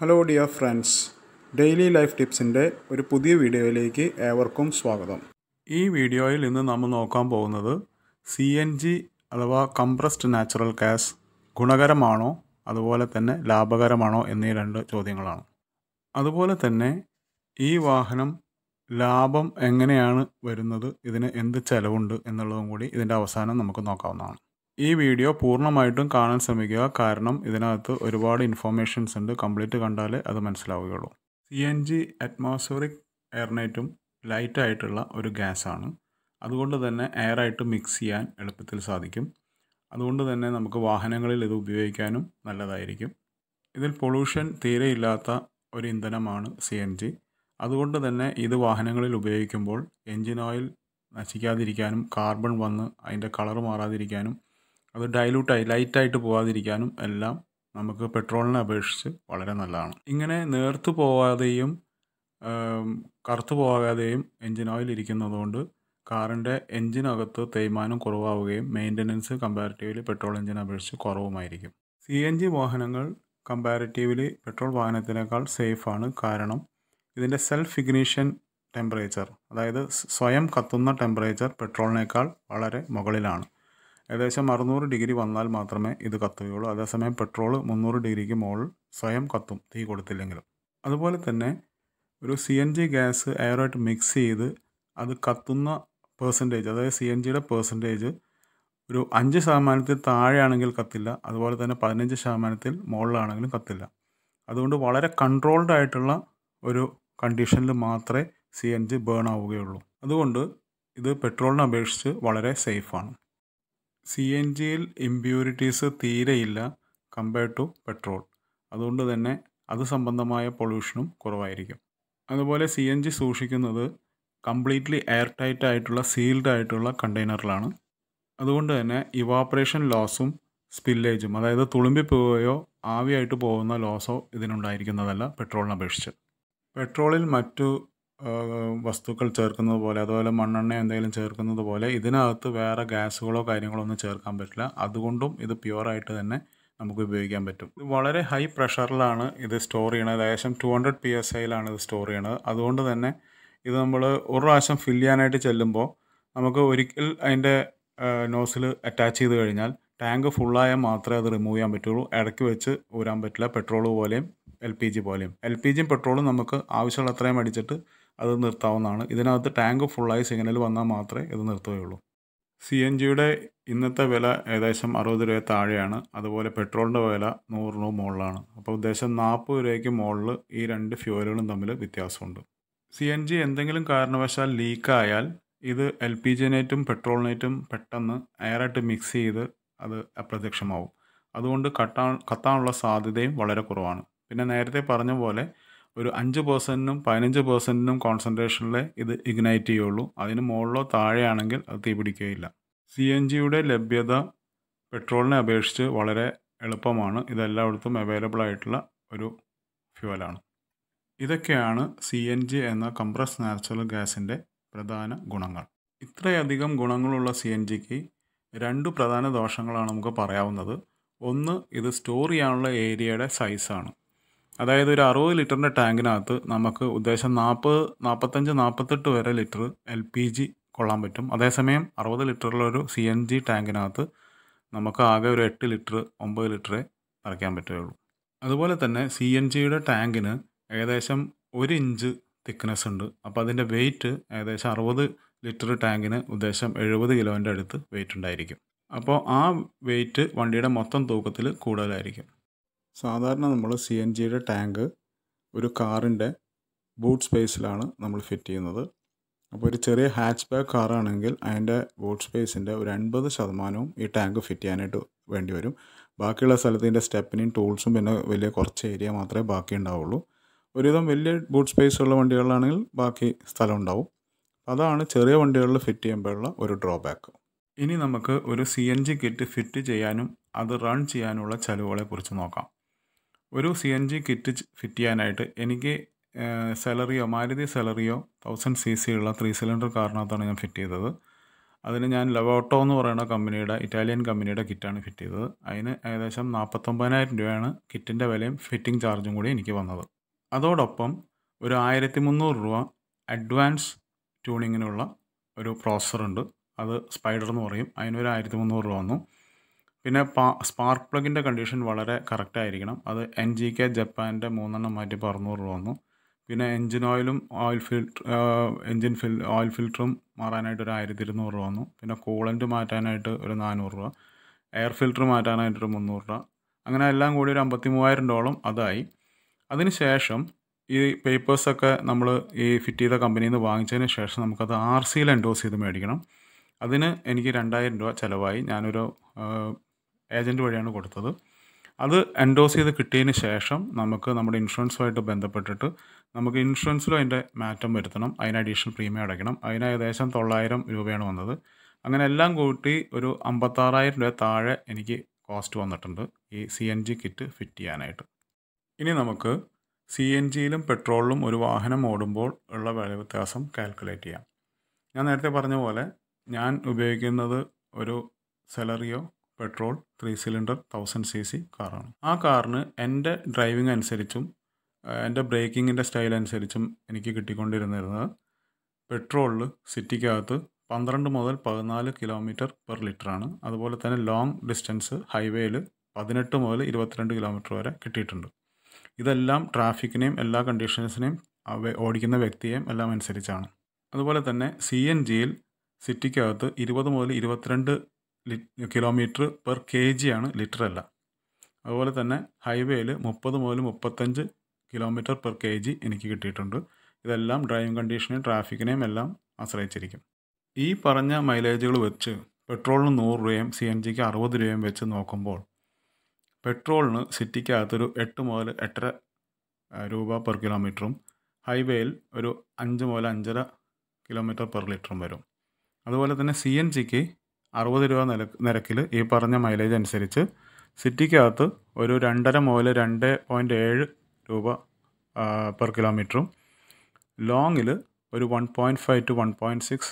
hello dear friends daily life ടിപ്സിൻ്റെ ഒരു പുതിയ വീഡിയോയിലേക്ക് ഏവർക്കും സ്വാഗതം ഈ വീഡിയോയിൽ ഇന്ന് നമ്മൾ നോക്കാൻ പോകുന്നത് സി എൻ ജി അഥവാ കംപ്രസ്ഡ് നാച്ചുറൽ ഗ്യാസ് ഗുണകരമാണോ അതുപോലെ തന്നെ ലാഭകരമാണോ എന്നീ രണ്ട് ചോദ്യങ്ങളാണ് അതുപോലെ തന്നെ ഈ വാഹനം ലാഭം എങ്ങനെയാണ് വരുന്നത് ഇതിന് എന്ത് ചെലവുണ്ട് എന്നുള്ളതും കൂടി ഇതിൻ്റെ അവസാനം നമുക്ക് നോക്കാവുന്നതാണ് ഈ വീഡിയോ പൂർണ്ണമായിട്ടും കാണാൻ ശ്രമിക്കുക കാരണം ഇതിനകത്ത് ഒരുപാട് ഇൻഫോർമേഷൻസ് ഉണ്ട് കംപ്ലീറ്റ് കണ്ടാലേ അത് മനസ്സിലാവുകയുള്ളൂ സി എൻ ജി അറ്റ്മോസ്ഫറിക് എയർനൈറ്റും ലൈറ്റായിട്ടുള്ള ഒരു ഗ്യാസാണ് അതുകൊണ്ട് തന്നെ എയറായിട്ട് മിക്സ് ചെയ്യാൻ എളുപ്പത്തിൽ സാധിക്കും അതുകൊണ്ട് തന്നെ നമുക്ക് വാഹനങ്ങളിൽ ഇത് ഉപയോഗിക്കാനും നല്ലതായിരിക്കും ഇതിൽ പൊള്യൂഷൻ ഇല്ലാത്ത ഒരു ഇന്ധനമാണ് സി എൻ ജി അതുകൊണ്ട് തന്നെ ഇത് വാഹനങ്ങളിൽ ഉപയോഗിക്കുമ്പോൾ എൻജിൻ ഓയിൽ നശിക്കാതിരിക്കാനും കാർബൺ വന്ന് അതിൻ്റെ കളർ മാറാതിരിക്കാനും അത് ഡൈലൂട്ടായി ലൈറ്റായിട്ട് പോകാതിരിക്കാനും എല്ലാം നമുക്ക് പെട്രോളിനെ അപേക്ഷിച്ച് വളരെ നല്ലതാണ് ഇങ്ങനെ നേർത്തു പോവാതെയും കറുത്തു പോകാതെയും എൻജിൻ ഓയിൽ ഇരിക്കുന്നതുകൊണ്ട് കാറിൻ്റെ എൻജിനകത്ത് തേയ്മാനം കുറവാവുകയും മെയിൻ്റനൻസ് കമ്പാരിറ്റീവ്ലി പെട്രോൾ എൻജിനെ അപേക്ഷിച്ച് കുറവുമായിരിക്കും സി എൻ ജി വാഹനങ്ങൾ കമ്പാരിറ്റീവ്ലി പെട്രോൾ വാഹനത്തിനേക്കാൾ സേഫാണ് കാരണം ഇതിൻ്റെ സെൽഫ് ഇഗ്നീഷൻ ടെമ്പറേച്ചർ അതായത് സ്വയം കത്തുന്ന ടെമ്പറേച്ചർ പെട്രോളിനേക്കാൾ വളരെ മുകളിലാണ് ഏകദേശം അറുന്നൂറ് ഡിഗ്രി വന്നാൽ മാത്രമേ ഇത് കത്തുകയുള്ളൂ അതേസമയം പെട്രോൾ മുന്നൂറ് ഡിഗ്രിക്ക് മുകളിൽ സ്വയം കത്തും തീ കൊടുത്തില്ലെങ്കിലും അതുപോലെ തന്നെ ഒരു സി എൻ ജി ഗ്യാസ് എയറായിട്ട് മിക്സ് ചെയ്ത് അത് കത്തുന്ന പേഴ്സൻറ്റേജ് അതായത് സി എൻ ജിയുടെ പേഴ്സൻറ്റേജ് ഒരു അഞ്ച് ശതമാനത്തിൽ താഴെയാണെങ്കിൽ കത്തില്ല അതുപോലെ തന്നെ പതിനഞ്ച് ശതമാനത്തിൽ മുകളിലാണെങ്കിലും കത്തില്ല അതുകൊണ്ട് വളരെ കൺട്രോൾഡ് ആയിട്ടുള്ള ഒരു കണ്ടീഷനിൽ മാത്രമേ സി എൻ ജി ബേൺ ആവുകയുള്ളൂ അതുകൊണ്ട് ഇത് പെട്രോളിനെ അപേക്ഷിച്ച് വളരെ സേഫാണ് സി എൻ ജിയിൽ ഇമ്പ്യൂരിറ്റീസ് തീരെയില്ല കമ്പയർഡ് ടു പെട്രോൾ അതുകൊണ്ട് തന്നെ അത് സംബന്ധമായ പൊല്യൂഷനും കുറവായിരിക്കും അതുപോലെ സി എൻ ജി സൂക്ഷിക്കുന്നത് കംപ്ലീറ്റ്ലി എയർ ടൈറ്റ് ആയിട്ടുള്ള സീൽഡ് ആയിട്ടുള്ള കണ്ടെയ്നറിലാണ് അതുകൊണ്ട് തന്നെ ഇവാപ്പറേഷൻ ലോസും സ്പില്ലേജും അതായത് തുളുമ്പി പോവുകയോ ആവിയായിട്ട് പോകുന്ന ലോസോ ഇതിനുണ്ടായിരിക്കുന്നതല്ല പെട്രോളിനെ അപേക്ഷിച്ച് പെട്രോളിൽ മറ്റു വസ്തുക്കൾ ചേർക്കുന്നത് പോലെ അതുപോലെ മണ്ണെണ്ണ എന്തെങ്കിലും ചേർക്കുന്നത് പോലെ ഇതിനകത്ത് വേറെ ഗ്യാസുകളോ കാര്യങ്ങളോ ഒന്നും ചേർക്കാൻ പറ്റില്ല അതുകൊണ്ടും ഇത് പ്യുവറായിട്ട് തന്നെ നമുക്ക് ഉപയോഗിക്കാൻ പറ്റും വളരെ ഹൈ പ്രഷറിലാണ് ഇത് സ്റ്റോർ ചെയ്യണത് ഏകദേശം ടു ഹൺഡ്രഡ് പി എസ് ഐയിലാണ് ഇത് സ്റ്റോർ ചെയ്യണത് അതുകൊണ്ട് തന്നെ ഇത് നമ്മൾ ഒരു പ്രാവശ്യം ഫില്ല് ചെയ്യാനായിട്ട് ചെല്ലുമ്പോൾ നമുക്ക് ഒരിക്കൽ അതിൻ്റെ നോസിൽ അറ്റാച്ച് ചെയ്ത് കഴിഞ്ഞാൽ ടാങ്ക് ഫുള്ളായാൽ മാത്രമേ അത് റിമൂവ് ചെയ്യാൻ പറ്റുള്ളൂ ഇടയ്ക്ക് വെച്ച് ഊരാൻ പറ്റില്ല പെട്രോൾ പോലെയും എൽ പി ജി പോലെയും എൽ പി ജിയും പെട്രോളും നമുക്ക് ആവശ്യമുള്ള അത്രയും അടിച്ചിട്ട് അത് നിർത്താവുന്നതാണ് ഇതിനകത്ത് ടാങ്ക് ഫുള്ളായി സിഗ്നൽ വന്നാൽ മാത്രമേ ഇത് നിർത്തുകയുള്ളൂ സി എൻ ജിയുടെ ഇന്നത്തെ വില ഏകദേശം അറുപത് രൂപ താഴെയാണ് അതുപോലെ പെട്രോളിൻ്റെ വില നൂറ് രൂപ മുകളിലാണ് അപ്പോൾ ഉദ്ദേശം നാൽപ്പത് രൂപയ്ക്ക് മുകളിൽ ഈ രണ്ട് ഫ്യൂവലുകളും തമ്മിൽ വ്യത്യാസമുണ്ട് സി എൻ ജി എന്തെങ്കിലും കാരണവശാൽ ലീക്കായാൽ ഇത് എൽ പി ജിനേറ്റും പെട്രോളിനേറ്റും പെട്ടെന്ന് എയറായിട്ട് മിക്സ് ചെയ്ത് അത് അപ്രത്യക്ഷമാവും അതുകൊണ്ട് കട്ടാൻ കത്താനുള്ള സാധ്യതയും വളരെ കുറവാണ് പിന്നെ നേരത്തെ പറഞ്ഞ പോലെ ഒരു അഞ്ച് പേഴ്സൻറ്റിനും പതിനഞ്ച് പേഴ്സൻറ്റിനും കോൺസെൻട്രേഷനിലെ ഇത് ഇഗ്നൈറ്റ് ചെയ്യുള്ളൂ അതിന് മുകളിലോ താഴെയാണെങ്കിൽ അത് തീ പിടിക്കുകയില്ല സി എൻ ജിയുടെ ലഭ്യത പെട്രോളിനെ അപേക്ഷിച്ച് വളരെ എളുപ്പമാണ് ഇതെല്ലായിടത്തും അവൈലബിൾ ആയിട്ടുള്ള ഒരു ഫ്യൂവലാണ് ഇതൊക്കെയാണ് സി എൻ ജി എന്ന കംപ്രസ് നാച്ചുറൽ ഗ്യാസിൻ്റെ പ്രധാന ഗുണങ്ങൾ ഇത്രയധികം ഗുണങ്ങളുള്ള സി എൻ ജിക്ക് രണ്ട് പ്രധാന ദോഷങ്ങളാണ് നമുക്ക് പറയാവുന്നത് ഒന്ന് ഇത് സ്റ്റോർ ചെയ്യാനുള്ള ഏരിയയുടെ സൈസാണ് അതായത് ഒരു അറുപത് ലിറ്ററിൻ്റെ ടാങ്കിനകത്ത് നമുക്ക് ഉദ്ദേശം നാൽപ്പത് നാൽപ്പത്തഞ്ച് നാൽപ്പത്തെട്ട് വരെ ലിറ്റർ എൽ പി ജി കൊള്ളാൻ പറ്റും അതേസമയം അറുപത് ലിറ്ററിലൊരു സി എൻ ജി ടാങ്കിനകത്ത് നമുക്ക് ആകെ ഒരു എട്ട് ലിറ്റർ ഒമ്പത് ലിറ്ററേ നിറയ്ക്കാൻ പറ്റുകയുള്ളൂ അതുപോലെ തന്നെ സി എൻ ജിയുടെ ടാങ്കിന് ഏകദേശം ഒരു ഇഞ്ച് തിക്നെസ് ഉണ്ട് അപ്പോൾ അതിൻ്റെ വെയിറ്റ് ഏകദേശം അറുപത് ലിറ്റർ ടാങ്കിന് ഉദ്ദേശം എഴുപത് കിലോൻ്റെ അടുത്ത് വെയിറ്റ് ഉണ്ടായിരിക്കും അപ്പോൾ ആ വെയിറ്റ് വണ്ടിയുടെ മൊത്തം തൂക്കത്തിൽ കൂടുതലായിരിക്കും സാധാരണ നമ്മൾ സി എൻ ജിയുടെ ടാങ്ക് ഒരു കാറിൻ്റെ ബൂട്ട് സ്പേസിലാണ് നമ്മൾ ഫിറ്റ് ചെയ്യുന്നത് അപ്പോൾ ഒരു ചെറിയ ഹാച്ച് ബാക്ക് കാറാണെങ്കിൽ അതിൻ്റെ ബൂട്ട് സ്പേസിൻ്റെ ഒരു അൻപത് ശതമാനവും ഈ ടാങ്ക് ഫിറ്റ് ചെയ്യാനായിട്ട് വേണ്ടി വരും ബാക്കിയുള്ള സ്ഥലത്തിൻ്റെ സ്റ്റെപ്പിനെയും ടൂൾസും പിന്നെ വലിയ കുറച്ച് ഏരിയ മാത്രമേ ബാക്കി ഉണ്ടാവുള്ളൂ ഒരുവിധം വലിയ ബൂട്ട് സ്പേസ് ഉള്ള വണ്ടികളിലാണെങ്കിൽ ബാക്കി സ്ഥലം ഉണ്ടാവും അതാണ് ചെറിയ വണ്ടികളിൽ ഫിറ്റ് ചെയ്യുമ്പോഴുള്ള ഒരു ഡ്രോബാക്ക് ഇനി നമുക്ക് ഒരു C N G kit fit ചെയ്യാനും അത് റൺ ചെയ്യാനുമുള്ള ചെലവുകളെക്കുറിച്ച് നോക്കാം ഒരു C N G kit fit ചെയ്യാനായിട്ട് എനിക്ക് Celerio Maruti Celerio thousand C C ഉള്ള ത്രീ സിലിണ്ടർ കാറിനകത്താണ് ഞാൻ ഫിറ്റ് ചെയ്തത് അതിന് ഞാൻ ലവോട്ടോ എന്ന് പറയുന്ന കമ്പനിയുടെ ഇറ്റാലിയൻ കമ്പനിയുടെ കിറ്റാണ് ഫിറ്റ് ചെയ്തത് അതിന് ഏകദേശം നാൽപ്പത്തൊമ്പതിനായിരം രൂപയാണ് കിറ്റിൻ്റെ വിലയും ഫിറ്റിംഗ് ചാർജും കൂടി എനിക്ക് വന്നത് അതോടൊപ്പം ഒരു ആയിരത്തി മുന്നൂറ് രൂപ അഡ്വാൻസ് ട്യൂണിങ്ങിനുള്ള ഒരു പ്രോസറുണ്ട് അത് സ്പൈഡർ എന്ന് പറയും അതിനൊരു ആയിരത്തി മുന്നൂറ് രൂപ വന്നു പിന്നെ പാ സ്പാർക്ക് പ്ലഗിൻ്റെ കണ്ടീഷൻ വളരെ കറക്റ്റ് ആയിരിക്കണം അത് എൻ ജി കെ ജപ്പാൻ്റെ മൂന്നെണ്ണം മാറ്റി പറഞ്ഞൂറ് രൂപ വന്നു പിന്നെ എൻജിൻ ഓയിലും ഓയിൽ ഫിൽട്ടർ എൻജിൻ ഫിൽ ഓയിൽ ഫിൽറ്ററും മാറാനായിട്ട് ഒരു ആയിരത്തി ഇരുന്നൂറ് രൂപ വന്നു പിന്നെ കൂളൻ്റ് മാറ്റാനായിട്ട് ഒരു നാനൂറ് രൂപ എയർ ഫിൽറ്റർ മാറ്റാനായിട്ട് ഒരു മുന്നൂറ് രൂപ അങ്ങനെ എല്ലാം കൂടി ഒരു അമ്പത്തി മൂവായിരം ഡോളം അതായി അതിനുശേഷം ഈ പേപ്പേഴ്സൊക്കെ നമ്മൾ ഈ ഫിറ്റ് ചെയ്ത കമ്പനിയിൽ നിന്ന് വാങ്ങിച്ചതിന് ശേഷം നമുക്കത് ആർ സിയിൽ എൻഡോസ് ചെയ്ത് മേടിക്കണം അതിന് എനിക്ക് രണ്ടായിരം രൂപ ചിലവായി ഞാനൊരു ഏജൻറ്റ് വഴിയാണ് കൊടുത്തത് അത് എൻഡോസ് ചെയ്ത് കിട്ടിയതിന് ശേഷം നമുക്ക് നമ്മുടെ ഇൻഷുറൻസുമായിട്ട് ബന്ധപ്പെട്ടിട്ട് നമുക്ക് ഇൻഷുറൻസിലും അതിൻ്റെ മാറ്റം വരുത്തണം അതിന് അഡീഷണൽ പ്രീമിയം അടയ്ക്കണം അതിന് ഏകദേശം തൊള്ളായിരം രൂപയാണ് വന്നത് അങ്ങനെ എല്ലാം കൂട്ടി ഒരു അമ്പത്താറായിരം രൂപ താഴെ എനിക്ക് കോസ്റ്റ് വന്നിട്ടുണ്ട് ഈ C N G kit fit ചെയ്യാനായിട്ട് ഇനി നമുക്ക് സി എൻ ജിയിലും പെട്രോളിലും ഒരു വാഹനം ഓടുമ്പോൾ ഉള്ള വില വ്യത്യാസം കാൽക്കുലേറ്റ് ചെയ്യാം ഞാൻ നേരത്തെ പറഞ്ഞ പോലെ ഞാൻ ഉപയോഗിക്കുന്നത് ഒരു Celerio petrol three cylinder thousand C C കാറാണ് ആ കാറിന് എൻ്റെ ഡ്രൈവിംഗ് അനുസരിച്ചും എൻ്റെ ബ്രേക്കിങ്ങിൻ്റെ സ്റ്റൈൽ അനുസരിച്ചും എനിക്ക് കിട്ടിക്കൊണ്ടിരുന്നിരുന്നത് പെട്രോളിൽ സിറ്റിക്കകത്ത് പന്ത്രണ്ട് മുതൽ പതിനാല് കിലോമീറ്റർ പെർ ലിറ്ററാണ് അതുപോലെ തന്നെ ലോങ് ഡിസ്റ്റൻസ് ഹൈവേയിൽ പതിനെട്ട് മുതൽ ഇരുപത്തിരണ്ട് കിലോമീറ്റർ വരെ കിട്ടിയിട്ടുണ്ട് ഇതെല്ലാം ട്രാഫിക്കിനെയും എല്ലാ കണ്ടീഷൻസിനെയും ഓടിക്കുന്ന വ്യക്തിയെയും എല്ലാം അനുസരിച്ചാണ് അതുപോലെ തന്നെ സി എൻ ജിയിൽ സിറ്റിക്കകത്ത് ഇരുപത് മുതൽ ഇരുപത്തിരണ്ട് കിലോമീറ്റർ പെർ കെ ജി ആണ് ലിറ്റർ അല്ല അതുപോലെ തന്നെ ഹൈവേയിൽ മുപ്പത് മുതൽ മുപ്പത്തഞ്ച് കിലോമീറ്റർ പെർ കെ ജി എനിക്ക് കിട്ടിയിട്ടുണ്ട് ഇതെല്ലാം ഡ്രൈവിംഗ് കണ്ടീഷനെയും ട്രാഫിക്കിനെയും എല്ലാം ആശ്രയിച്ചിരിക്കും ഈ പറഞ്ഞ മൈലേജുകൾ വെച്ച് പെട്രോളിന് നൂറ് രൂപയും സി എൻ ജിക്ക് അറുപത് രൂപയും വെച്ച് നോക്കുമ്പോൾ പെട്രോളിന് സിറ്റിക്കകത്തൊരു എട്ട് മുതൽ എട്ടര രൂപ പെർ കിലോമീറ്ററും ഹൈവേയിൽ ഒരു അഞ്ച് മുതൽ അഞ്ചര കിലോമീറ്റർ പെർ ലിറ്ററും വരും അതുപോലെ തന്നെ സി എൻ ജിക്ക് അറുപത് രൂപ നില നിരക്കിൽ ഈ പറഞ്ഞ മൈലേജ് അനുസരിച്ച് സിറ്റിക്കകത്ത് ഒരു രണ്ടര മുതൽ രണ്ട് പോയിൻ്റ് ഏഴ് രൂപ പെർ കിലോമീറ്ററും ലോങ്ങിൽ ഒരു one point five to one point six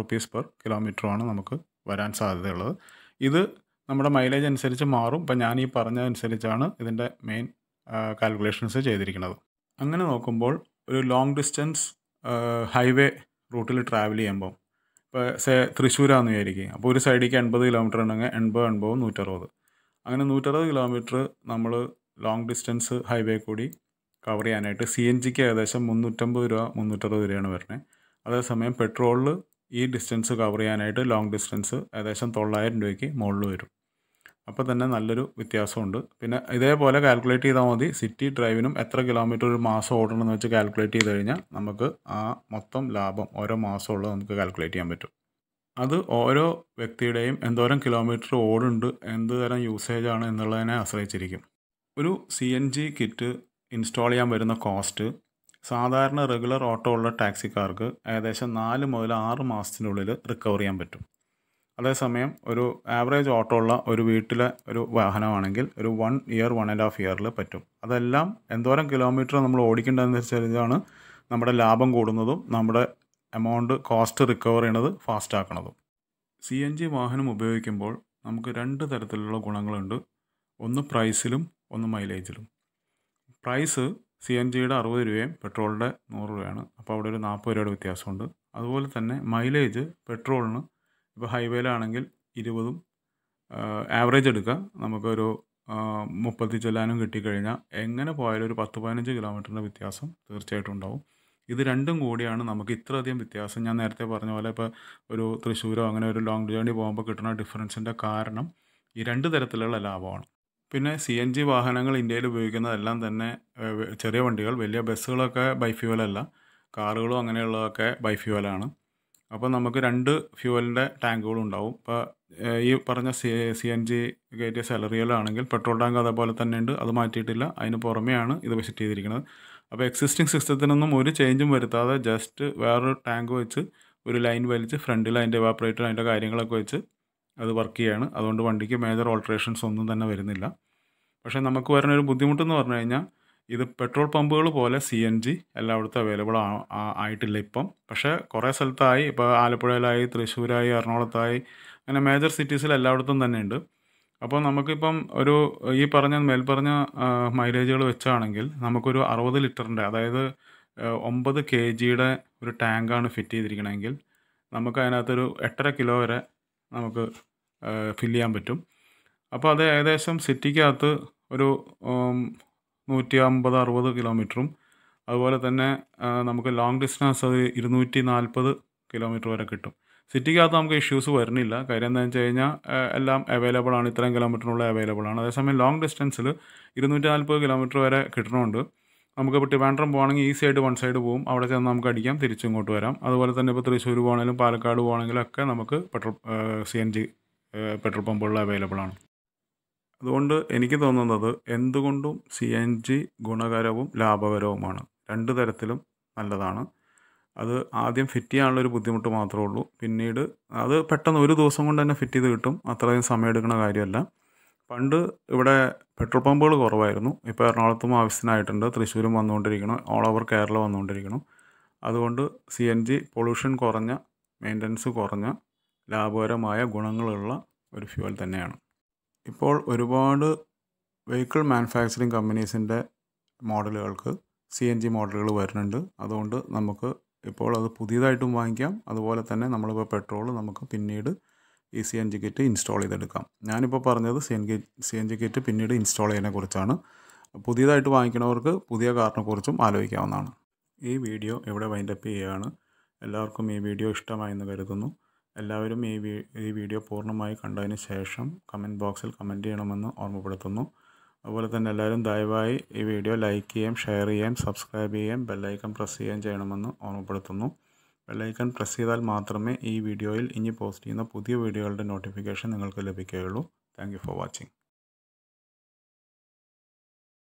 rupees per കിലോമീറ്ററുമാണ് നമുക്ക് വരാൻ സാധ്യതയുള്ളത് ഇത് നമ്മുടെ മൈലേജ് അനുസരിച്ച് മാറും ഇപ്പം ഞാൻ ഈ പറഞ്ഞതനുസരിച്ചാണ് ഇതിൻ്റെ മെയിൻ കാൽക്കുലേഷൻസ് ചെയ്തിരിക്കുന്നത് അങ്ങനെ നോക്കുമ്പോൾ ഒരു ലോങ് ഡിസ്റ്റൻസ് ഹൈവേ റൂട്ടിൽ ട്രാവൽ ചെയ്യുമ്പോൾ ഇപ്പോൾ സേ തൃശ്ശൂരാണെന്ന് വിചാരിക്കുക അപ്പോൾ ഒരു സൈഡിലേക്ക് എൺപത് കിലോമീറ്റർ ഉണ്ടെങ്കിൽ എൺപത് എൺപത് നൂറ്ററുപത് അങ്ങനെ നൂറ്ററുപത് കിലോമീറ്റർ നമ്മൾ ലോങ് ഡിസ്റ്റൻസ് ഹൈവേ കൂടി കവർ ചെയ്യാനായിട്ട് സി എൻ ജിക്ക് ഏകദേശം മുന്നൂറ്റമ്പത് രൂപ മുന്നൂറ്ററുപത് രൂപയാണ് വരുന്നത് അതേസമയം പെട്രോളിൽ ഈ ഡിസ്റ്റൻസ് കവർ ചെയ്യാനായിട്ട് ലോങ് ഡിസ്റ്റൻസ് ഏകദേശം തൊള്ളായിരം രൂപയ്ക്ക് മുകളിൽ വരും അപ്പോൾ തന്നെ നല്ലൊരു വ്യത്യാസമുണ്ട് പിന്നെ ഇതേപോലെ കാൽക്കുലേറ്റ് ചെയ്താൽ മതി സിറ്റി ഡ്രൈവിനും എത്ര കിലോമീറ്റർ ഒരു മാസം ഓടണമെന്ന് വെച്ച് കാൽക്കുലേറ്റ് ചെയ്ത് കഴിഞ്ഞാൽ നമുക്ക് ആ മൊത്തം ലാഭം ഓരോ മാസമുള്ളത് നമുക്ക് കാൽക്കുലേറ്റ് ചെയ്യാൻ പറ്റും അത് ഓരോ വ്യക്തിയുടെയും എന്തോരം കിലോമീറ്റർ ഓടുണ്ട് എന്ത് തരം ആണ് എന്നുള്ളതിനെ ആശ്രയിച്ചിരിക്കും ഒരു C N G kit install ചെയ്യാൻ വരുന്ന കോസ്റ്റ് സാധാരണ റെഗുലർ ഓട്ടോ ഉള്ള ടാക്സിക്കാർക്ക് ഏകദേശം നാല് മുതൽ ആറ് മാസത്തിനുള്ളിൽ റിക്കവർ ചെയ്യാൻ പറ്റും അതേസമയം ഒരു ആവറേജ് ഓട്ടോ ഉള്ള ഒരു വീട്ടിലെ ഒരു വാഹനമാണെങ്കിൽ ഒരു one year one and half ഇയറിൽ പറ്റും അതെല്ലാം എന്തോരം കിലോമീറ്റർ നമ്മൾ ഓടിക്കേണ്ടതനുസരിച്ചാണ് നമ്മുടെ ലാഭം കൂടുന്നതും നമ്മുടെ എമൗണ്ട് കോസ്റ്റ് റിക്കവർ ചെയ്യണത് ഫാസ്റ്റ് സി എൻ ജി വാഹനം ഉപയോഗിക്കുമ്പോൾ നമുക്ക് രണ്ട് തരത്തിലുള്ള ഗുണങ്ങളുണ്ട് ഒന്ന് പ്രൈസിലും ഒന്ന് മൈലേജിലും പ്രൈസ് സി എൻ ജിയുടെ അറുപത് രൂപയും പെട്രോളിൻ്റെ നൂറ് രൂപയാണ് അപ്പോൾ അവിടെ ഒരു നാൽപ്പത് രൂപയുടെ വ്യത്യാസമുണ്ട് അതുപോലെ തന്നെ മൈലേജ് പെട്രോളിന് ഇപ്പോൾ ഹൈവേയിലാണെങ്കിൽ ഇരുപതും ആവറേജ് എടുക്കുക നമുക്കൊരു മുപ്പത്തി ചെല്ലാനും കിട്ടിക്കഴിഞ്ഞാൽ എങ്ങനെ പോയാലും ഒരു പത്ത് പതിനഞ്ച് കിലോമീറ്ററിൻ്റെ വ്യത്യാസം തീർച്ചയായിട്ടും ഉണ്ടാവും ഇത് രണ്ടും കൂടിയാണ് നമുക്ക് ഇത്രയധികം വ്യത്യാസം ഞാൻ നേരത്തെ പറഞ്ഞ പോലെ ഇപ്പോൾ ഒരു തൃശ്ശൂരോ അങ്ങനെ ഒരു ലോങ് ജേർണി പോകുമ്പോൾ കിട്ടുന്ന ഡിഫറൻസിൻ്റെ കാരണം ഈ രണ്ട് തരത്തിലുള്ള ലാഭമാണ് പിന്നെ സി എൻ ജി വാഹനങ്ങൾ ഇന്ത്യയിൽ ഉപയോഗിക്കുന്നതെല്ലാം തന്നെ ചെറിയ വണ്ടികൾ വലിയ ബസ്സുകളൊക്കെ ബൈഫ്യൂവലല്ല കാറുകളും അങ്ങനെയുള്ളതൊക്കെ ബൈഫ്യൂവലാണ് അപ്പോൾ നമുക്ക് രണ്ട് ഫ്യൂവലിൻ്റെ ടാങ്കുകളും ഉണ്ടാവും ഇപ്പോൾ ഈ പറഞ്ഞ സി സി എൻ ജി കയറ്റിയ സാലറികളാണെങ്കിൽ പെട്രോൾ ടാങ്ക് അതേപോലെ തന്നെ ഉണ്ട് അത് മാറ്റിയിട്ടില്ല അതിന് പുറമെയാണ് ഇത് വിസിറ്റ് ചെയ്തിരിക്കുന്നത് അപ്പോൾ എക്സിസ്റ്റിംഗ് സിസ്റ്റത്തിനൊന്നും ഒരു ചേഞ്ചും വരുത്താതെ ജസ്റ്റ് വേറൊരു ടാങ്ക് വെച്ച് ഒരു ലൈൻ വലിച്ച് ഫ്രണ്ടിൽ അതിൻ്റെ വാപ്പറേറ്റർ അതിൻ്റെ കാര്യങ്ങളൊക്കെ വെച്ച് അത് വർക്ക് ചെയ്യുകയാണ് അതുകൊണ്ട് വണ്ടിക്ക് മേജർ ഓൾട്രേഷൻസ് ഒന്നും തന്നെ വരുന്നില്ല പക്ഷേ നമുക്ക് വരുന്ന ഒരു ബുദ്ധിമുട്ടെന്ന് പറഞ്ഞു കഴിഞ്ഞാൽ ഇത് പെട്രോൾ പമ്പുകൾ പോലെ സി എൻ ജി എല്ലായിടത്തും അവൈലബിൾ ആയിട്ടില്ല ഇപ്പം പക്ഷേ കുറേ സ്ഥലത്തായി ഇപ്പോൾ ആലപ്പുഴയിലായി തൃശ്ശൂരായി എറണാകുളത്തായി അങ്ങനെ മേജർ സിറ്റീസിൽ എല്ലായിടത്തും തന്നെ ഉണ്ട് അപ്പോൾ നമുക്കിപ്പം ഒരു ഈ പറഞ്ഞ മേൽപ്പറഞ്ഞ മൈലേജുകൾ വെച്ചാണെങ്കിൽ നമുക്കൊരു അറുപത് ലിറ്ററിൻ്റെ അതായത് ഒമ്പത് കെ ജിയുടെ ഒരു ടാങ്കാണ് ഫിറ്റ് ചെയ്തിരിക്കണമെങ്കിൽ നമുക്ക് അതിനകത്തൊരു എട്ടര കിലോ വരെ നമുക്ക് ഫില്ല് ചെയ്യാൻ പറ്റും അപ്പോൾ അത് ഏകദേശം സിറ്റിക്കകത്ത് ഒരു നൂറ്റി അമ്പത് അറുപത് കിലോമീറ്ററും അതുപോലെ തന്നെ നമുക്ക് ലോങ് ഡിസ്റ്റൻസ് അത് ഇരുന്നൂറ്റി നാൽപ്പത് കിലോമീറ്റർ വരെ കിട്ടും സിറ്റിക്കകത്ത് നമുക്ക് ഇഷ്യൂസ് വരുന്നില്ല കാര്യം എന്താണെന്ന് വെച്ച് കഴിഞ്ഞാൽ എല്ലാം അവൈലബിൾ ആണ് ഇത്രയും കിലോമീറ്ററിനുള്ള അവൈലബിൾ ആണ് അതേസമയം ലോങ് ഡിസ്റ്റൻസിൽ ഇരുന്നൂറ്റി നാൽപ്പത് കിലോമീറ്റർ വരെ കിട്ടണമുണ്ട് നമുക്ക് ഇപ്പോൾ ട്രിവാൻഡ്രം പോകുകയാണെങ്കിൽ ഈസി ആയിട്ട് വൺ സൈഡ് പോകും അവിടെ ചെന്ന് നമുക്ക് അടിക്കാം ഇങ്ങോട്ട് വരാം അതുപോലെ തന്നെ ഇപ്പോൾ തൃശ്ശൂർ പോകണമെങ്കിലും പാലക്കാട് പോകണമെങ്കിലും ഒക്കെ നമുക്ക് petrol C N G petrol പമ്പുകളിൽ അവൈലബിൾ ആണ് അതുകൊണ്ട് എനിക്ക് തോന്നുന്നത് എന്തുകൊണ്ടും സി എൻ ജി ഗുണകരവും ലാഭകരവുമാണ് രണ്ട് തരത്തിലും നല്ലതാണ് അത് ആദ്യം ഫിറ്റ് ചെയ്യാനുള്ളൊരു ബുദ്ധിമുട്ട് മാത്രമേ ഉള്ളൂ പിന്നീട് അത് പെട്ടെന്ന് ഒരു ദിവസം കൊണ്ട് തന്നെ ഫിറ്റ് ചെയ്ത് കിട്ടും അത്രയും സമയമെടുക്കുന്ന കാര്യമല്ല പണ്ട് ഇവിടെ പെട്രോൾ പമ്പുകൾ കുറവായിരുന്നു ഇപ്പോൾ എറണാകുളത്തും ആവശ്യത്തിനായിട്ടുണ്ട് തൃശ്ശൂരും വന്നുകൊണ്ടിരിക്കണം ഓൾ ഓവർ കേരള വന്നുകൊണ്ടിരിക്കണം അതുകൊണ്ട് സി എൻ ജി പൊള്യൂഷൻ കുറഞ്ഞ മെയിൻ്റനൻസ് കുറഞ്ഞ ലാഭകരമായ ഗുണങ്ങളുള്ള ഒരു ഫ്യൂവൽ തന്നെയാണ് ഇപ്പോൾ ഒരുപാട് വെഹിക്കിൾ മാനുഫാക്ചറിങ് കമ്പനീസിൻ്റെ മോഡലുകൾക്ക് സി എൻ ജി മോഡലുകൾ വരുന്നുണ്ട് അതുകൊണ്ട് നമുക്ക് ഇപ്പോൾ അത് പുതിയതായിട്ടും വാങ്ങിക്കാം അതുപോലെ തന്നെ നമ്മളിപ്പോൾ പെട്രോൾ നമുക്ക് പിന്നീട് ഈ C N G kit install ചെയ്തെടുക്കാം ഞാനിപ്പോൾ പറഞ്ഞത് C N G C N G kit പിന്നീട് ഇൻസ്റ്റാൾ ചെയ്യുന്നതിനെക്കുറിച്ചാണ് പുതിയതായിട്ട് വാങ്ങിക്കുന്നവർക്ക് പുതിയ കാറിനെക്കുറിച്ചും ആലോചിക്കാവുന്നതാണ് ഈ വീഡിയോ ഇവിടെ വൈൻഡപ്പ് ചെയ്യുകയാണ് എല്ലാവർക്കും ഈ വീഡിയോ ഇഷ്ടമായെന്ന് കരുതുന്നു എല്ലാവരും ഈ ഈ വീഡിയോ പൂർണ്ണമായി കണ്ടതിന് ശേഷം കമൻറ്റ് ബോക്സിൽ കമൻറ്റ് ചെയ്യണമെന്ന് ഓർമ്മപ്പെടുത്തുന്നു അതുപോലെ തന്നെ എല്ലാവരും ദയവായി ഈ വീഡിയോ ലൈക്ക് ചെയ്യാം ഷെയർ ചെയ്യാം സബ്സ്ക്രൈബ് ചെയ്യാം ബെല്ലൈക്കൺ പ്രസ് ചെയ്യാൻ ചെയ്യണമെന്ന് ഓർമ്മപ്പെടുത്തുന്നു ബെല്ലൈക്കൺ പ്രസ് ചെയ്താൽ മാത്രമേ ഈ വീഡിയോയിൽ ഇനി പോസ്റ്റ് ചെയ്യുന്ന പുതിയ വീഡിയോകളുടെ നോട്ടിഫിക്കേഷൻ നിങ്ങൾക്ക് ലഭിക്കുകയുള്ളൂ താങ്ക് ഫോർ വാച്ചിങ്